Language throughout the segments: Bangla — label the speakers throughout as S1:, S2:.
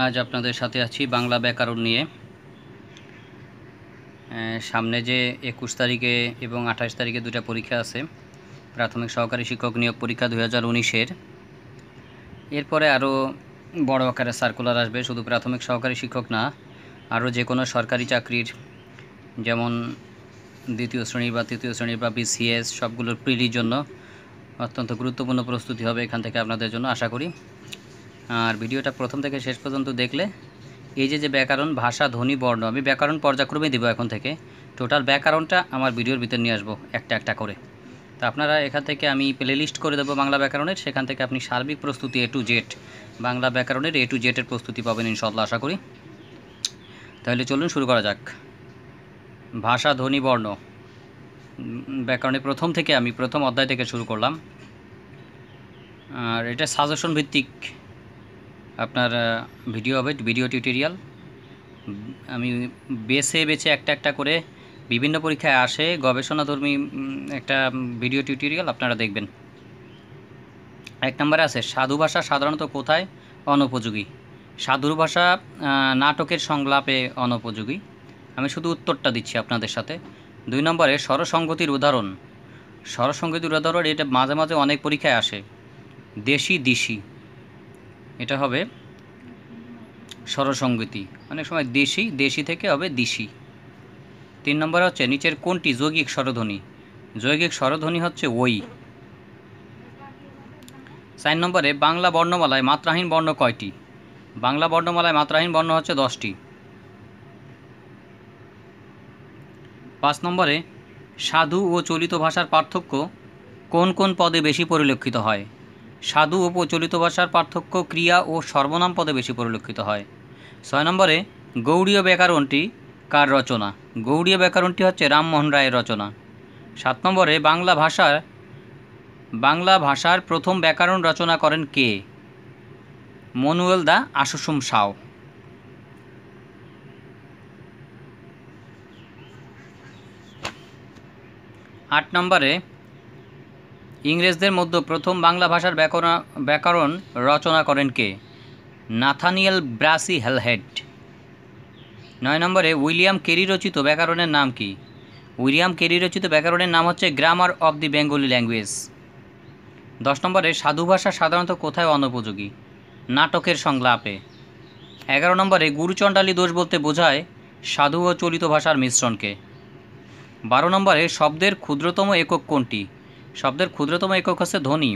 S1: আজ আপনাদের সাথে আছি বাংলা ব্যাকরণ নিয়ে সামনে যে একুশ তারিখে এবং আঠাশ তারিখে দুটা পরীক্ষা আছে প্রাথমিক সহকারী শিক্ষক নিয়োগ পরীক্ষা দু হাজার উনিশের এরপরে আরও বড় আকারে সার্কুলার আসবে শুধু প্রাথমিক সহকারী শিক্ষক না আরও যে কোনো সরকারি চাকরির যেমন দ্বিতীয় শ্রেণীর বা তৃতীয় শ্রেণীর বা বিসিএস সবগুলোর প্রিলির জন্য অত্যন্ত গুরুত্বপূর্ণ প্রস্তুতি হবে এখান থেকে আপনাদের জন্য আশা করি আর ভিডিওটা প্রথম থেকে শেষ পর্যন্ত দেখলে এই যে যে ব্যাকরণ ভাষা ধ্বনি বর্ণ আমি ব্যাকরণ পর্যায়ক্রমে দেবো এখন থেকে টোটাল ব্যাকরণটা আমার ভিডিওর ভিতর নিয়ে আসবো একটা একটা করে তো আপনারা এখান থেকে আমি প্লেলিস্ট করে দেবো বাংলা ব্যাকরণের সেখান থেকে আপনি সার্বিক প্রস্তুতি এ টু জেড বাংলা ব্যাকরণের এ টু জেডের প্রস্তুতি পাবেন ইনশাল্লাহ আশা করি তাহলে চলুন শুরু করা যাক ভাষা ধ্বনি বর্ণ ব্যাকরণে প্রথম থেকে আমি প্রথম অধ্যায় থেকে শুরু করলাম আর এটা সাজেশন ভিত্তিক আপনার ভিডিও হবে ভিডিও টিউটোরিয়াল আমি বেছে বেছে একটা একটা করে বিভিন্ন পরীক্ষায় আসে গবেষণাধর্মী একটা ভিডিও টিউটোরিয়াল আপনারা দেখবেন এক নম্বরে আছে সাধু ভাষা সাধারণত কোথায় অনুপযোগী সাধুর ভাষা নাটকের সংলাপে অনুপযোগী আমি শুধু উত্তরটা দিচ্ছি আপনাদের সাথে দুই নম্বরে স্বরসংগতির উদাহরণ স্বরসংগতির উদাহরণ এটা মাঝে মাঝে অনেক পরীক্ষায় আসে দেশি দিশি এটা হবে স্বরসঙ্গীতি অনেক সময় দেশি দেশি থেকে হবে দিশি তিন নম্বর হচ্ছে নিচের কোনটি যৌগিক স্বরধ্বনি যৌগিক স্বরধ্বনি হচ্ছে ওই চার নম্বরে বাংলা বর্ণমালায় মাত্রাহীন বর্ণ কয়টি বাংলা বর্ণমালায় মাত্রাহীন বর্ণ হচ্ছে দশটি পাঁচ নম্বরে সাধু ও চলিত ভাষার পার্থক্য কোন কোন পদে বেশি পরিলক্ষিত হয় সাধু ও প্রচলিত ভাষার পার্থক্য ক্রিয়া ও সর্বনাম পদে বেশি পরিলক্ষিত হয় ছয় নম্বরে গৌড়ীয় ব্যাকরণটি কার রচনা গৌড়ীয় ব্যাকরণটি হচ্ছে রামমোহন রায়ের রচনা সাত নম্বরে বাংলা ভাষার বাংলা ভাষার প্রথম ব্যাকরণ রচনা করেন কে মনুয়েল দা আশুসুম সাও আট নম্বরে ইংরেজদের মধ্যে প্রথম বাংলা ভাষার ব্যাকরণ রচনা করেন কে নাথানিয়েল ব্রাসি হেলহেড নয় নম্বরে উইলিয়াম কেরি রচিত ব্যাকরণের নাম কি উইলিয়াম কেরি রচিত ব্যাকরণের নাম হচ্ছে grammar of the Bengali language দশ নম্বরে সাধু ভাষা সাধারণত কোথায় অনুপযোগী নাটকের সংলাপে এগারো নম্বরে গুরুচণ্ডালী দোষ বলতে বোঝায় সাধু ও চলিত ভাষার মিশ্রণকে বারো নম্বরে শব্দের ক্ষুদ্রতম একক কোনটি শব্দের ক্ষুদ্রতম একক হচ্ছে ধ্বনি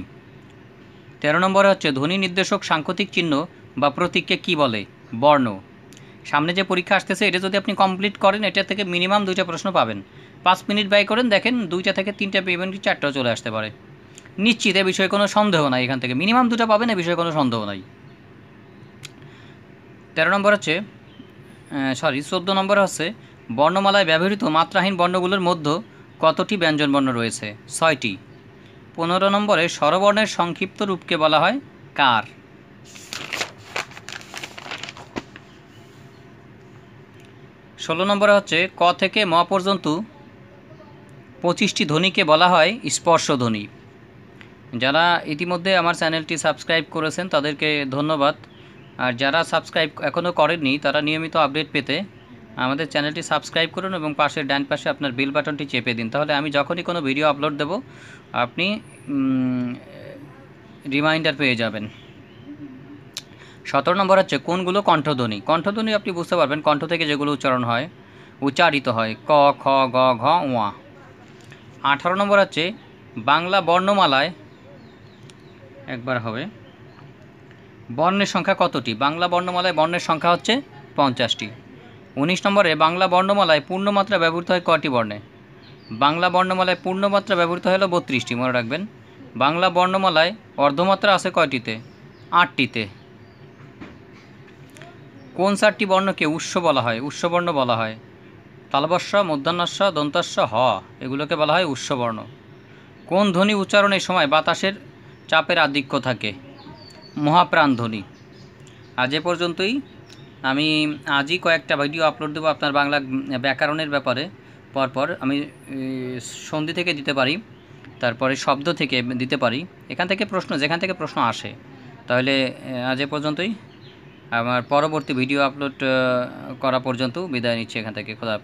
S1: তেরো নম্বরে হচ্ছে ধ্বনি নির্দেশক সাংকতিক চিহ্ন বা প্রতীককে কি বলে বর্ণ সামনে যে পরীক্ষা আসতেছে এটা যদি আপনি কমপ্লিট করেন এটা থেকে মিনিমাম দুইটা প্রশ্ন পাবেন পাঁচ মিনিট ব্যয় করেন দেখেন দুইটা থেকে তিনটা পেবেন কি চারটাও চলে আসতে পারে নিশ্চিত এ বিষয়ে কোনো সন্দেহ নাই এখান থেকে মিনিমাম দুটা পাবেন এ বিষয়ে কোনো সন্দেহ নাই তেরো নম্বর হচ্ছে সরি চোদ্দো নম্বর হচ্ছে বর্ণমালায় ব্যবহৃত মাত্রাহীন বর্ণগুলোর মধ্যে কতটি ব্যঞ্জনবর্ণ রয়েছে ছয়টি পনেরো নম্বরে স্বরবর্ণের সংক্ষিপ্ত রূপকে বলা হয় কার ষোলো নম্বরে হচ্ছে ক থেকে ম পর্যন্ত পঁচিশটি ধ্বনিকে বলা হয় স্পর্শ ধ্বনি যারা ইতিমধ্যে আমার চ্যানেলটি সাবস্ক্রাইব করেছেন তাদেরকে ধন্যবাদ আর যারা সাবস্ক্রাইব এখনও করেননি তারা নিয়মিত আপডেট পেতে আমাদের চ্যানেলটি সাবস্ক্রাইব করুন এবং পাশে ডান পাশে আপনার বেল বাটনটি চেপে দিন তাহলে আমি যখনই কোনো ভিডিও আপলোড দেব আপনি রিমাইন্ডার পেয়ে যাবেন সতেরো নম্বর হচ্ছে কোনগুলো কণ্ঠধ্বনি কণ্ঠধ্বনি আপনি বুঝতে পারবেন কণ্ঠ থেকে যেগুলো উচ্চারণ হয় উচ্চারিত হয় ক খ গ ঘ ওয়া আঠারো নম্বর হচ্ছে বাংলা বর্ণমালায় একবার হবে বর্ণের সংখ্যা কতটি বাংলা বর্ণমালায় বর্ণের সংখ্যা হচ্ছে পঞ্চাশটি উনিশ নম্বরে বাংলা বর্ণমালায় পূর্ণমাত্রা ব্যবহৃত হয় কটি বর্ণে বাংলা বর্ণমালায় পূর্ণমাত্রা ব্যবহৃত হলো বত্রিশটি মনে রাখবেন বাংলা বর্ণমালায় অর্ধমাত্রা আছে কয়টিতে আটটিতে কোন চারটি বর্ণকে উৎস বলা হয় উৎসবর্ণ বলা হয় তালবর্ষ মধ্যাহ্নাস্য দন্তাস্য হ এগুলোকে বলা হয় উৎসবর্ণ কোন ধ্বনি উচ্চারণের সময় বাতাসের চাপের আধিক্য থাকে মহাপ্রাণ ধ্বনি আজ এ পর্যন্তই আমি আজই কয়েকটা ভিডিও আপলোড দেবো আপনার বাংলা ব্যাকরণের ব্যাপারে পরপর আমি সন্ধি থেকে দিতে পারি তারপরে শব্দ থেকে দিতে পারি এখান থেকে প্রশ্ন যেখান থেকে প্রশ্ন আসে তাহলে আজ এ পর্যন্তই আমার পরবর্তী ভিডিও আপলোড করা পর্যন্ত বিদায় নিচ্ছি এখান থেকে খোদা